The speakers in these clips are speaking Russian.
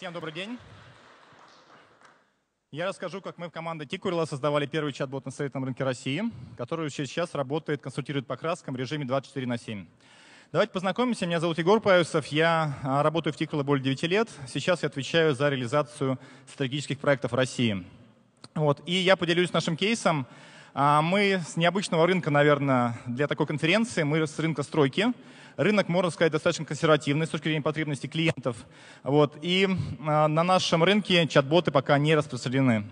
Всем добрый день. Я расскажу, как мы в команде Тикурила создавали первый чат-бот на Советном рынке России, который сейчас работает, консультирует по краскам в режиме 24 на 7. Давайте познакомимся. Меня зовут Егор Паюсов. Я а, работаю в Тикурила более 9 лет. Сейчас я отвечаю за реализацию стратегических проектов России. Вот. И я поделюсь нашим кейсом. А, мы с необычного рынка, наверное, для такой конференции, мы с рынка стройки. Рынок, можно сказать, достаточно консервативный с точки зрения потребностей клиентов. Вот. И а, на нашем рынке чат-боты пока не распространены.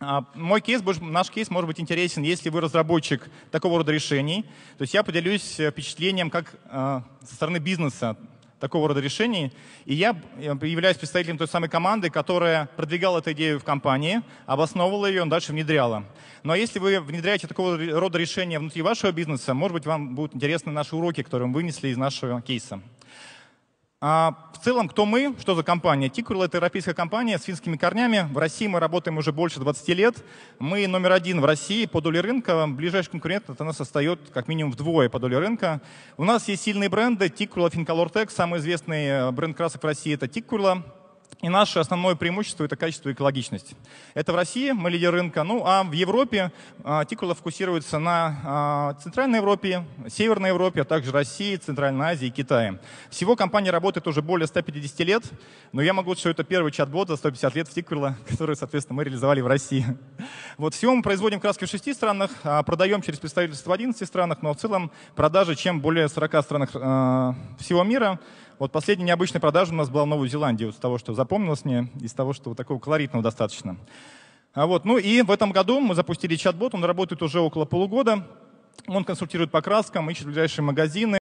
А, мой кейс, наш кейс может быть интересен, если вы разработчик такого рода решений. То есть я поделюсь э, впечатлением как э, со стороны бизнеса, такого рода решений. И я являюсь представителем той самой команды, которая продвигала эту идею в компании, обосновывала ее, дальше внедряла. Ну а если вы внедряете такого рода решения внутри вашего бизнеса, может быть, вам будут интересны наши уроки, которые мы вынесли из нашего кейса. А, в целом, кто мы, что за компания? Тикурл — это европейская компания с финскими корнями. В России мы работаем уже больше 20 лет. Мы номер один в России по доле рынка. Ближайший конкурент от нас состоит как минимум вдвое по доле рынка. У нас есть сильные бренды. Тикурла, Финколор Самый известный э, бренд красок в России — это Тикурла. И наше основное преимущество – это качество и экологичность. Это в России, мы лидер рынка. Ну, а в Европе а, Тикула фокусируется на а, Центральной Европе, Северной Европе, а также России, Центральной Азии и Китае. Всего компания работает уже более 150 лет, но я могу сказать, что это первый чат-бот за 150 лет в Тикула, который, соответственно, мы реализовали в России. Вот всего мы производим краски в 6 странах, а продаем через представительство в 11 странах, но в целом продажи чем более 40 странах э, всего мира. Вот последняя необычная продажа у нас была в Новой Зеландии, вот с того, что запомнилось мне, из того, что вот такого колоритного достаточно. А вот, ну и в этом году мы запустили чат-бот, он работает уже около полугода. Он консультирует по краскам, ищет ближайшие магазины,